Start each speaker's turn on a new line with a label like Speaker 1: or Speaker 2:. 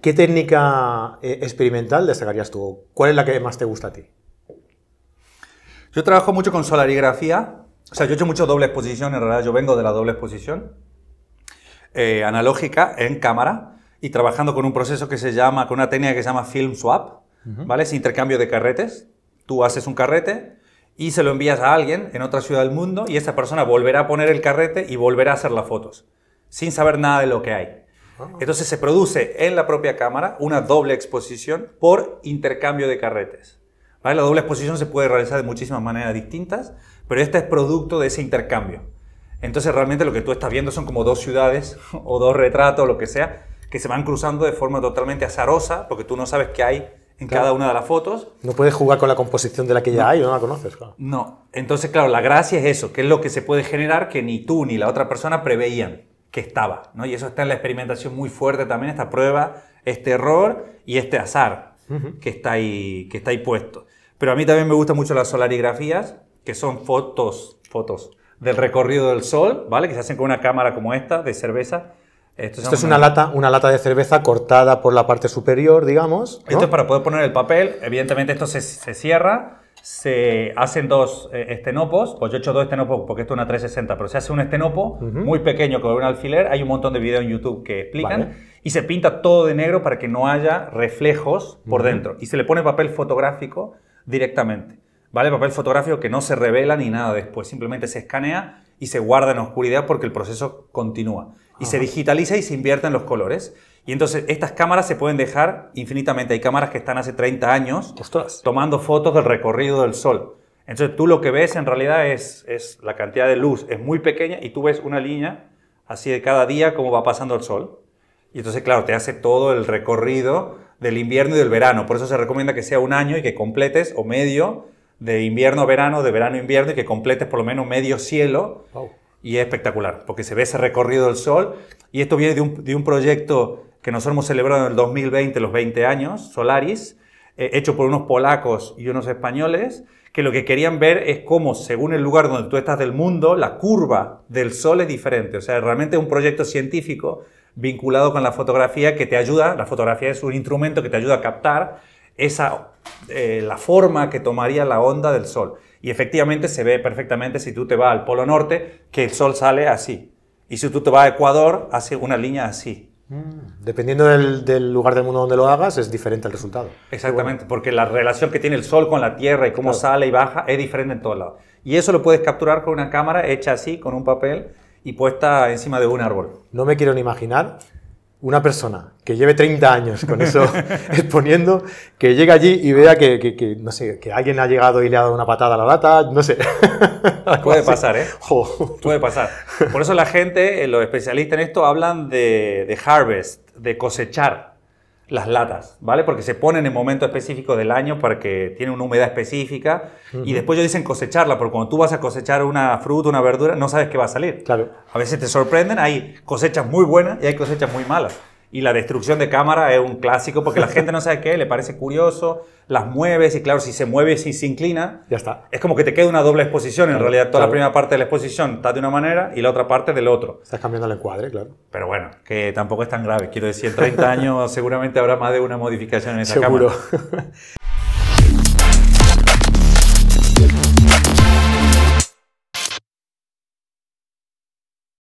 Speaker 1: ¿Qué técnica eh, experimental destacarías tú? ¿Cuál es la que más te gusta a ti? Yo trabajo mucho con solarigrafía. O sea, yo he hecho mucho doble exposición, en realidad yo vengo de la doble exposición eh, analógica en cámara y trabajando con un proceso que se llama, con una técnica que se llama film swap, ¿vale? Es intercambio de carretes. Tú haces un carrete y se lo envías a alguien en otra ciudad del mundo y esa persona volverá a poner el carrete y volverá a hacer las fotos, sin saber nada de lo que hay. Ah. Entonces se produce en la propia cámara una doble exposición por intercambio de carretes. ¿Vale? La doble exposición se puede realizar de muchísimas maneras distintas, pero esta es producto de ese intercambio. Entonces realmente lo que tú estás viendo son como dos ciudades o dos retratos o lo que sea que se van cruzando de forma totalmente azarosa porque tú no sabes qué hay en cada una de las fotos. No puedes jugar con la composición de la que ya hay o no la conoces. No, entonces claro, la gracia es eso, que es lo que se puede generar que ni tú ni la otra persona preveían que estaba, ¿no? Y eso está en la experimentación muy fuerte también, esta prueba, este error y este azar que, está ahí, que está ahí puesto. Pero a mí también me gustan mucho las solarigrafías, que son fotos, fotos del recorrido del sol, ¿vale? Que se hacen con una cámara como esta de cerveza. Esto, es una, lata, una lata de cerveza cortada por la parte superior, digamos. Esto es para poder poner el papel. Evidentemente esto se, se cierra se hacen dos eh, estenopos, pues yo he hecho dos estenopos porque esto es una 360, pero se hace un estenopo muy pequeño con un alfiler, hay un montón de videos en YouTube que explican, y se pinta todo de negro para que no haya reflejos por dentro, y se le pone papel fotográfico directamente, ¿vale? Papel fotográfico que no se revela ni nada después, simplemente se escanea y se guarda en oscuridad porque el proceso continúa. Y se digitaliza y se invierte en los colores. Y entonces estas cámaras se pueden dejar infinitamente. Hay cámaras que están hace 30 años tomando fotos del recorrido del sol. Entonces tú lo que ves en realidad es, es la cantidad de luz, es muy pequeña y tú ves una línea así de cada día como va pasando el sol. Y entonces, claro, te hace todo el recorrido del invierno y del verano. Por eso se recomienda que sea un año y que completes o medio de invierno-verano, de verano-invierno y que completes por lo menos medio cielo. Y es espectacular, porque se ve ese recorrido del sol. Y esto viene de un, proyecto que nosotros hemos celebrado en el 2020, los 20 años, Solaris, eh, hecho por unos polacos y unos españoles, que lo que querían ver es cómo, según el lugar donde tú estás del mundo, la curva del sol es diferente. O sea, realmente es un proyecto científico vinculado con la fotografía que te ayuda, la fotografía es un instrumento que te ayuda a captar esa eh, la forma que tomaría la onda del Sol. Y efectivamente se ve perfectamente si tú te vas al Polo Norte, que el Sol sale así. Y si tú te vas a Ecuador, hace una línea así. Mm, dependiendo del, lugar del mundo donde lo hagas, es diferente el resultado. Exactamente, porque la relación que tiene el Sol con la Tierra y cómo sale y baja es diferente en todos lados. Y eso lo puedes capturar con una cámara hecha así, con un papel y puesta encima de un árbol. No me quiero ni imaginar una persona que lleve 30 años con eso exponiendo, que llega allí y vea que, no sé, que alguien ha llegado y le ha dado una patada a la lata, no sé. Puede pasar, ¿eh? Puede pasar. Por eso la gente, eh, los especialistas en esto, hablan de harvest, de cosechar las latas, ¿vale? Porque se ponen en momento específico del año para que tiene una humedad específica y después ellos dicen cosecharla, porque cuando tú vas a cosechar una fruta, una verdura, no sabes qué va a salir. Claro. A veces te sorprenden, hay cosechas muy buenas y hay cosechas muy malas y la destrucción de cámara es un clásico porque la gente no sabe qué, le parece curioso, las mueves y claro, si se mueve, si se inclina, ya está. Es como que te queda una doble exposición, en realidad toda la primera parte de la exposición está de una manera y la otra parte del otro. Estás cambiando el encuadre, claro. Pero bueno, que tampoco es tan grave, quiero decir, en 30 años seguramente habrá más de una modificación en esa Seguro.